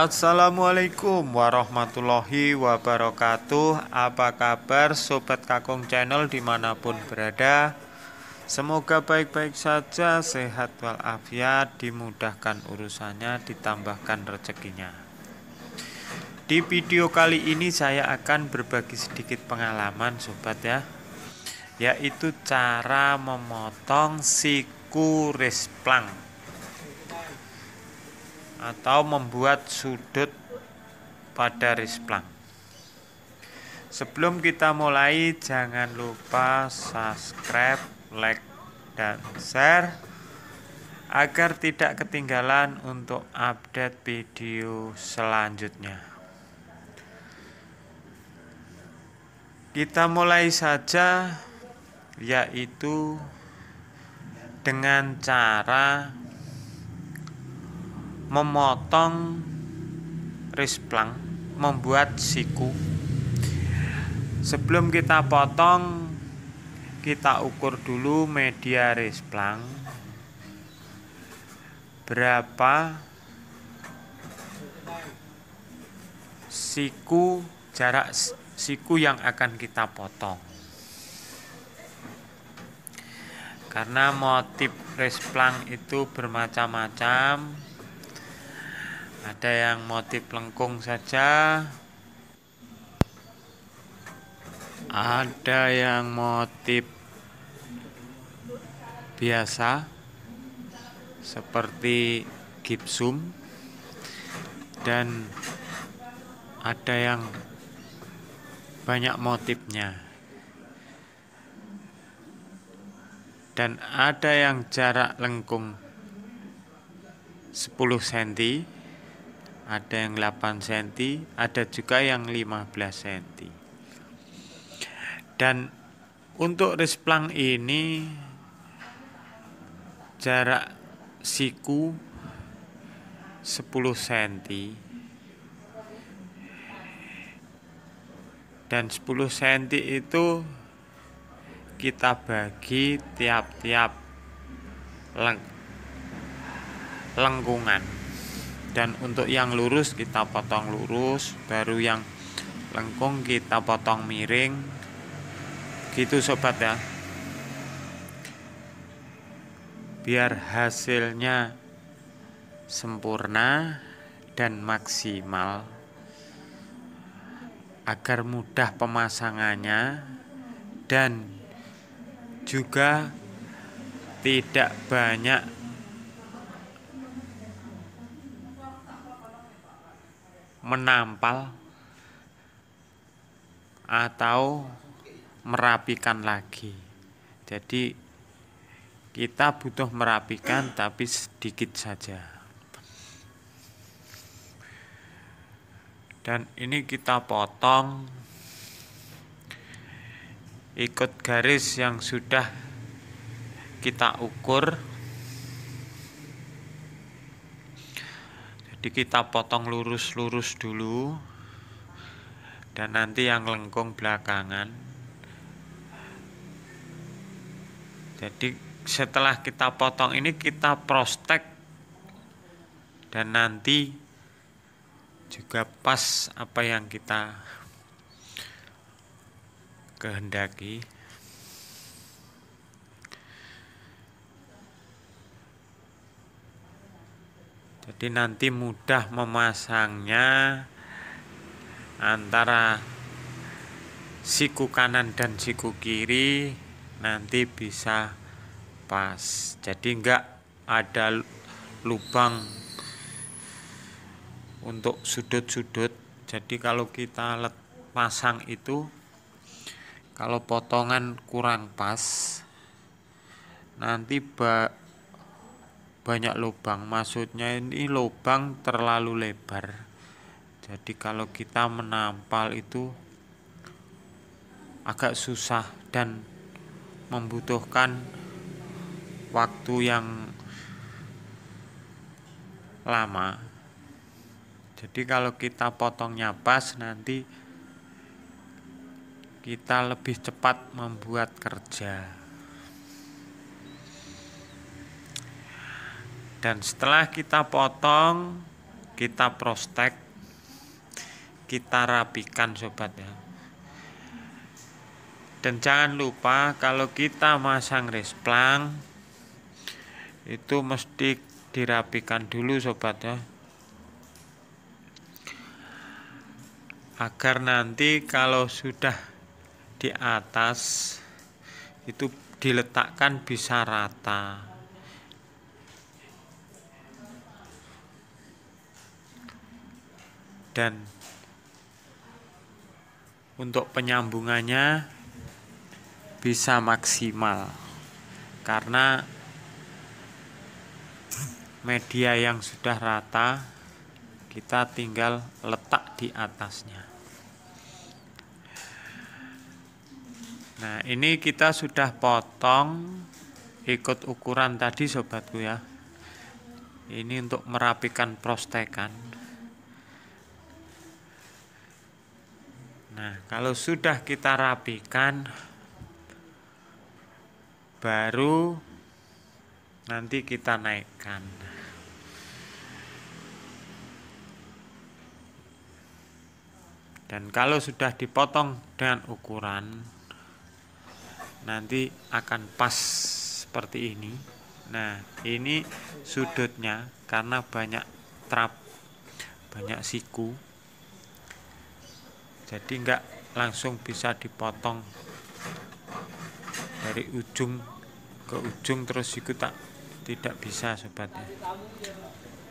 Assalamualaikum warahmatullahi wabarakatuh Apa kabar Sobat Kakung Channel dimanapun berada Semoga baik-baik saja, sehat walafiat, dimudahkan urusannya, ditambahkan rezekinya Di video kali ini saya akan berbagi sedikit pengalaman Sobat ya Yaitu cara memotong siku resplang atau membuat sudut pada risplang. Sebelum kita mulai, jangan lupa subscribe, like, dan share agar tidak ketinggalan untuk update video selanjutnya. Kita mulai saja, yaitu dengan cara memotong risplang, membuat siku. Sebelum kita potong, kita ukur dulu media risplang. Berapa siku jarak siku yang akan kita potong. Karena motif resplang itu bermacam-macam, ada yang motif lengkung saja ada yang motif biasa seperti gipsum dan ada yang banyak motifnya dan ada yang jarak lengkung 10 cm ada yang 8 cm, ada juga yang 15 cm. Dan untuk resplang ini jarak siku 10 cm dan 10 cm itu kita bagi tiap-tiap leng lengkungan dan untuk yang lurus kita potong lurus baru yang lengkung kita potong miring gitu sobat ya biar hasilnya sempurna dan maksimal agar mudah pemasangannya dan juga tidak banyak menampal atau merapikan lagi. Jadi kita butuh merapikan tapi sedikit saja. Dan ini kita potong ikut garis yang sudah kita ukur jadi kita potong lurus-lurus dulu dan nanti yang lengkung belakangan jadi setelah kita potong ini kita prostek dan nanti juga pas apa yang kita kehendaki jadi nanti mudah memasangnya antara siku kanan dan siku kiri nanti bisa pas jadi enggak ada lubang untuk sudut-sudut jadi kalau kita let, pasang itu kalau potongan kurang pas nanti bak banyak lubang maksudnya ini lubang terlalu lebar jadi kalau kita menampal itu agak susah dan membutuhkan waktu yang lama jadi kalau kita potongnya pas nanti kita lebih cepat membuat kerja dan setelah kita potong kita prostek kita rapikan sobat ya dan jangan lupa kalau kita masang resplang itu mesti dirapikan dulu sobat ya agar nanti kalau sudah di atas itu diletakkan bisa rata dan untuk penyambungannya bisa maksimal karena media yang sudah rata kita tinggal letak di atasnya nah ini kita sudah potong ikut ukuran tadi sobatku ya ini untuk merapikan prostekan Nah, kalau sudah kita rapikan baru nanti kita naikkan. Dan kalau sudah dipotong dengan ukuran nanti akan pas seperti ini. Nah, ini sudutnya karena banyak trap, banyak siku jadi enggak langsung bisa dipotong dari ujung ke ujung terus itu tak tidak bisa sobat ya.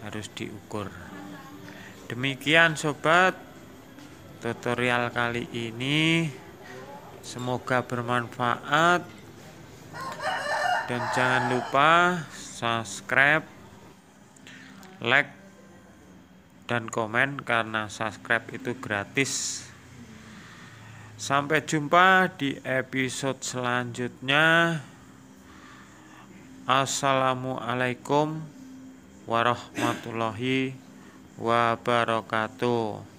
harus diukur demikian sobat tutorial kali ini semoga bermanfaat dan jangan lupa subscribe like dan komen karena subscribe itu gratis Sampai jumpa di episode selanjutnya. Assalamualaikum warahmatullahi wabarakatuh.